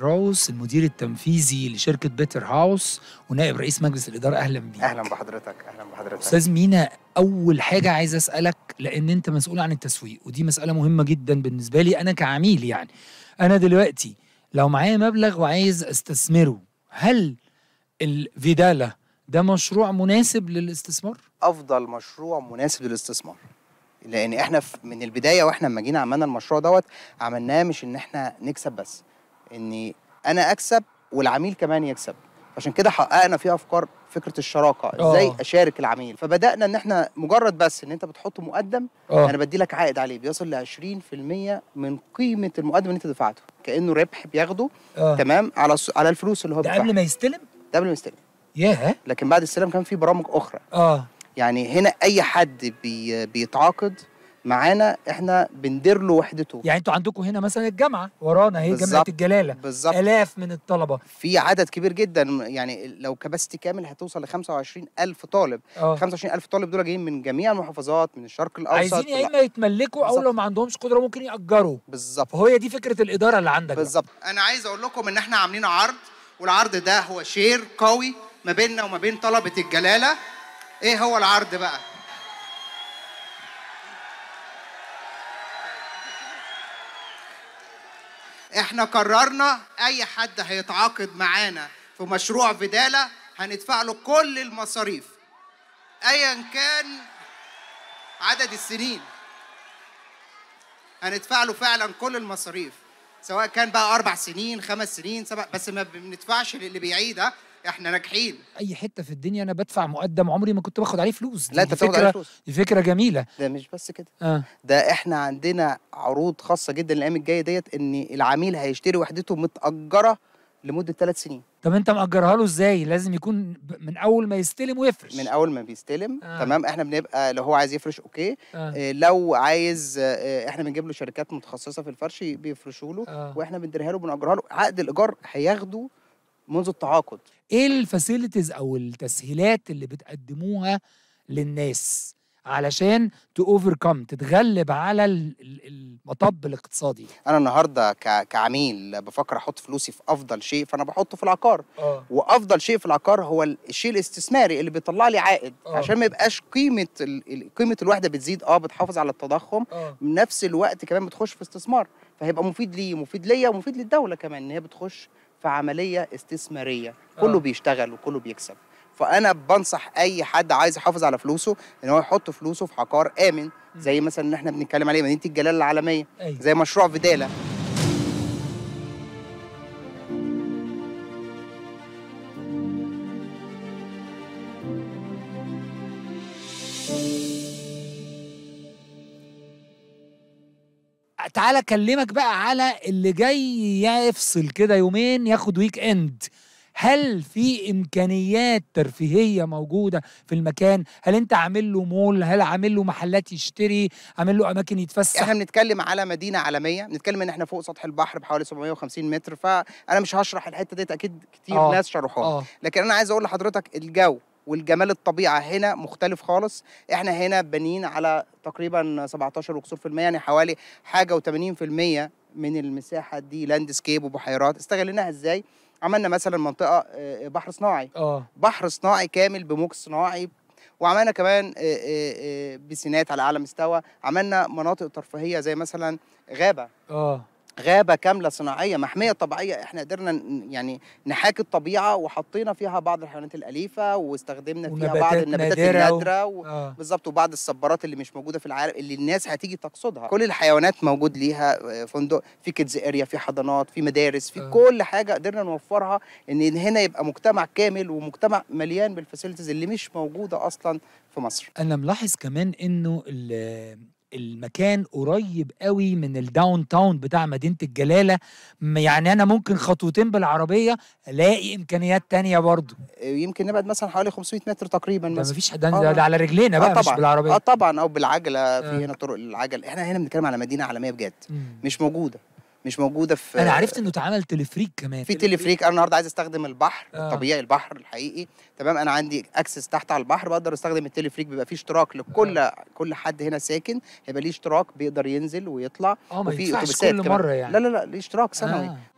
روس المدير التنفيذي لشركه بيتر هاوس ونائب رئيس مجلس الاداره اهلا بيك اهلا بحضرتك اهلا بحضرتك استاذ مينا اول حاجه عايز اسالك لان انت مسؤول عن التسويق ودي مساله مهمه جدا بالنسبه لي انا كعميل يعني انا دلوقتي لو معايا مبلغ وعايز استثمره هل الفيدالا ده مشروع مناسب للاستثمار افضل مشروع مناسب للاستثمار لان احنا من البدايه واحنا لما جينا عملنا المشروع دوت عملناه مش ان احنا نكسب بس ان انا اكسب والعميل كمان يكسب عشان كده حققنا فيها افكار فكره الشراكه آه. ازاي أوه. اشارك العميل فبدانا ان احنا مجرد بس ان انت بتحط مقدم أوه. انا بدي لك عائد عليه بيصل ل 20% من قيمه المقدم اللي انت دفعته كانه ربح بياخده أوه. تمام على على الفلوس اللي هو ده قبل ما يستلم ده قبل ما يستلم ياه لكن بعد السلام كان في برامج اخرى اه يعني هنا اي حد بي بيتعاقد معانا احنا بندير له وحدته يعني انتوا عندكم هنا مثلا الجامعه ورانا هي جامعه الجلاله بالظبط الاف من الطلبه في عدد كبير جدا يعني لو كباستي كامل هتوصل ل 25000 طالب 25000 اه. طالب دول جايين من جميع المحافظات من الشرق الاوسط عايزين يا اما يتملكوا او لو ما عندهمش قدره ممكن ياجروا بالظبط فهي دي فكره الاداره اللي عندك بالظبط انا عايز اقول لكم ان احنا عاملين عرض والعرض ده هو شير قوي ما بيننا وما بين طلبه الجلاله ايه هو العرض بقى احنا قررنا اي حد هيتعاقد معانا في مشروع فدالة هندفع له كل المصاريف ايا كان عدد السنين هندفع له فعلا كل المصاريف سواء كان بقى اربع سنين خمس سنين سبع بس ما بندفعش للي بيعيد احنا ناجحين اي حته في الدنيا انا بدفع مقدم عمري ما كنت باخد عليه فلوس لا انت فكرة عليه فلوس دي فكره جميله ده مش بس كده آه. ده احنا عندنا عروض خاصه جدا الايام الجايه ديت ان العميل هيشتري وحدته متاجره لمده ثلاث سنين طب انت مأجرها له ازاي؟ لازم يكون من اول ما يستلم ويفرش من اول ما بيستلم آه. تمام احنا بنبقى لو هو عايز يفرش اوكي آه. اه لو عايز اه احنا بنجيب له شركات متخصصه في الفرش بيفرشوا له آه. واحنا بنديرها له بنأجرها له عقد الايجار هياخده منذ التعاقد ايه الفاسيلتيز او التسهيلات اللي بتقدموها للناس علشان تأوفركم تتغلب على المطب الاقتصادي انا النهارده كعميل بفكر احط فلوسي في افضل شيء فانا بحطه في العقار أوه. وافضل شيء في العقار هو الشيء الاستثماري اللي بيطلع لي عائد أوه. عشان ما يبقاش قيمه ال... قيمه الوحده بتزيد اه بتحافظ على التضخم أوه. نفس الوقت كمان بتخش في استثمار فهيبقى مفيد لي مفيد ليا ومفيد للدوله كمان ان هي بتخش في عمليه استثماريه آه. كله بيشتغل وكله بيكسب فانا بنصح اي حد عايز يحافظ على فلوسه ان هو يحط فلوسه في عقار امن زي مثلا اللي احنا بنتكلم عليه مدينه الجلاله العالميه أيوه. زي مشروع فيدالا تعالى اكلمك بقى على اللي جاي يفصل كده يومين ياخد ويك اند هل في امكانيات ترفيهيه موجوده في المكان هل انت عامل له مول هل عامل له محلات يشتري عامل له اماكن يتفسح احنا بنتكلم على مدينه عالميه بنتكلم ان احنا فوق سطح البحر بحوالي 750 متر فانا مش هشرح الحته ديت اكيد كتير أوه. ناس شرحوها آه. لكن انا عايز اقول لحضرتك الجو والجمال الطبيعه هنا مختلف خالص احنا هنا بنين على تقريبا 17 وكسور في المية يعني حوالي حاجه و80% من المساحه دي لاندسكيب وبحيرات استغليناها ازاي عملنا مثلا منطقه آه، آه، بحر صناعي أوه. بحر صناعي كامل بموج صناعي وعملنا كمان آه، بسينات على اعلى مستوى عملنا مناطق ترفيهيه زي مثلا غابه اه غابه كامله صناعيه محميه طبيعيه احنا قدرنا يعني نحاكي الطبيعه وحطينا فيها بعض الحيوانات الاليفه واستخدمنا فيها بعض النباتات النادره و... آه. بالظبط وبعض الصبارات اللي مش موجوده في العالم اللي الناس هتيجي تقصدها كل الحيوانات موجود ليها آه، فندق في كيدز اريا في حضانات في مدارس في آه. كل حاجه قدرنا نوفرها ان هنا يبقى مجتمع كامل ومجتمع مليان بالفاسيلتيز اللي مش موجوده اصلا في مصر انا ملاحظ كمان انه المكان قريب قوي من الداون تاون بتاع مدينه الجلاله يعني انا ممكن خطوتين بالعربيه الاقي امكانيات تانية برضه آه، يمكن نبعد مثلا حوالي 500 متر تقريبا مثلا مفيش ده, آه. ده, ده على رجلينا آه، بقى آه طبعًا. مش بالعربيه اه طبعا او بالعجله في آه. هنا طرق العجل احنا هنا بنتكلم على مدينه عالميه بجد مش موجوده مش موجوده في انا عرفت انه اتعمل تلفريك كمان في تلفريك انا النهارده عايز استخدم البحر آه. الطبيعي البحر الحقيقي تمام انا عندي اكسس تحت على البحر بقدر استخدم التلفريك بيبقى فيه اشتراك لكل آه. كل حد هنا ساكن هيبقى ليه اشتراك بيقدر ينزل ويطلع اه ما يدفعش كل مره يعني لا لا لا ليه اشتراك آه. سنوي آه.